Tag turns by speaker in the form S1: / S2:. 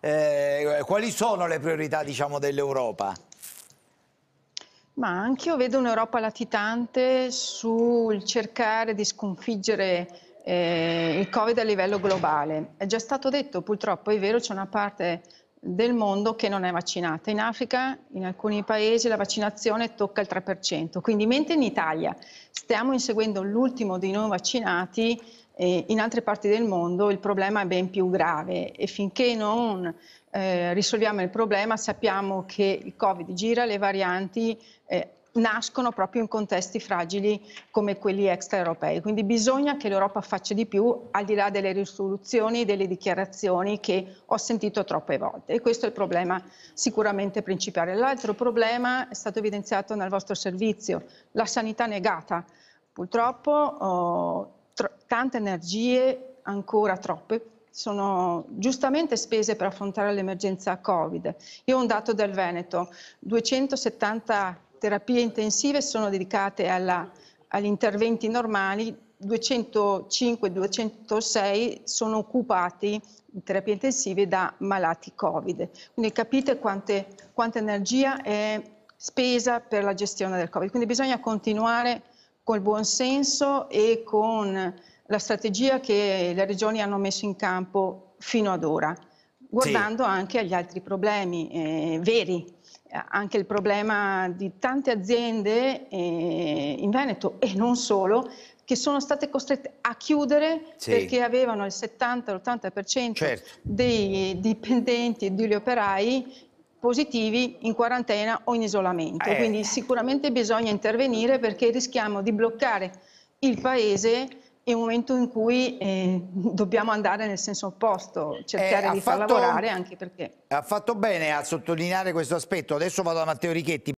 S1: eh, quali sono le priorità diciamo, dell'Europa? Ma anche io vedo un'Europa latitante sul cercare di sconfiggere eh, il Covid a livello globale. È già stato detto, purtroppo è vero, c'è una parte del mondo che non è vaccinata. In Africa, in alcuni paesi, la vaccinazione tocca il 3%. Quindi, mentre in Italia stiamo inseguendo l'ultimo dei non vaccinati, eh, in altre parti del mondo il problema è ben più grave e finché non eh, risolviamo il problema sappiamo che il Covid gira, le varianti eh, nascono proprio in contesti fragili come quelli extraeuropei. Quindi bisogna che l'Europa faccia di più al di là delle risoluzioni, e delle dichiarazioni che ho sentito troppe volte. E questo è il problema sicuramente principale. L'altro problema è stato evidenziato nel vostro servizio, la sanità negata. Purtroppo oh, tante energie, ancora troppe, sono giustamente spese per affrontare l'emergenza Covid. Io ho un dato del Veneto, 270 terapie intensive sono dedicate alla, agli interventi normali, 205-206 sono occupati in terapie intensive da malati Covid. Quindi capite quante, quanta energia è spesa per la gestione del Covid. Quindi bisogna continuare col buon senso e con la strategia che le regioni hanno messo in campo fino ad ora, guardando sì. anche agli altri problemi eh, veri anche il problema di tante aziende eh, in Veneto e non solo che sono state costrette a chiudere sì. perché avevano il 70-80% certo. dei dipendenti e degli operai positivi in quarantena o in isolamento. Eh. Quindi sicuramente bisogna intervenire perché rischiamo di bloccare il paese è un momento in cui eh, dobbiamo andare nel senso opposto, cercare eh, di fatto, far lavorare anche perché... Ha fatto bene a sottolineare questo aspetto. Adesso vado da Matteo Richetti.